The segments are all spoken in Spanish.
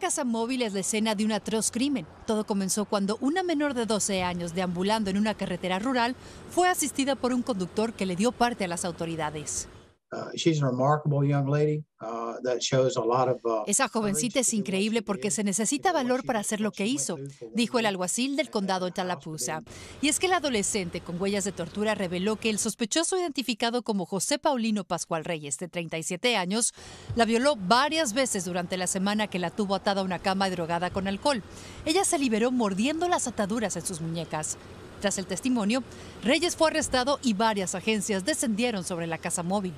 casa móvil es la escena de un atroz crimen. Todo comenzó cuando una menor de 12 años deambulando en una carretera rural fue asistida por un conductor que le dio parte a las autoridades. Uh, she's a remarkable young lady. Uh, Uh, Esa jovencita es increíble porque se necesita valor para hacer lo que hizo, dijo el alguacil del condado de Talapusa. Y es que la adolescente con huellas de tortura reveló que el sospechoso identificado como José Paulino Pascual Reyes, de 37 años, la violó varias veces durante la semana que la tuvo atada a una cama drogada con alcohol. Ella se liberó mordiendo las ataduras en sus muñecas. Tras el testimonio, Reyes fue arrestado y varias agencias descendieron sobre la casa móvil.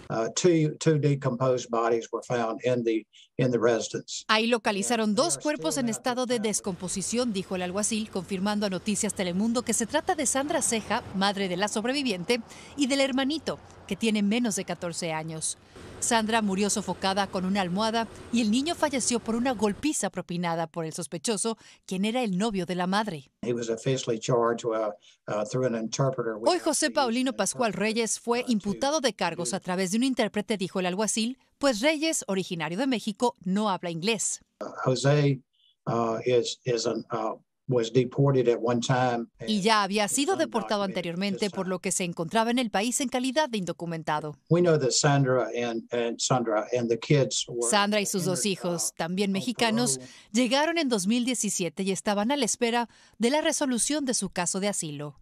Ahí localizaron dos cuerpos en estado de descomposición, dijo el alguacil, confirmando a Noticias Telemundo que se trata de Sandra Ceja, madre de la sobreviviente, y del hermanito, que tiene menos de 14 años. Sandra murió sofocada con una almohada y el niño falleció por una golpiza propinada por el sospechoso, quien era el novio de la madre. Uh, uh, Hoy José Paulino Pascual uh, Reyes fue imputado de cargos a través de un intérprete, dijo el alguacil, pues Reyes, originario de México, no habla inglés. José is, an, y ya había sido deportado anteriormente, por lo que se encontraba en el país en calidad de indocumentado. Sandra y sus dos hijos, también mexicanos, llegaron en 2017 y estaban a la espera de la resolución de su caso de asilo.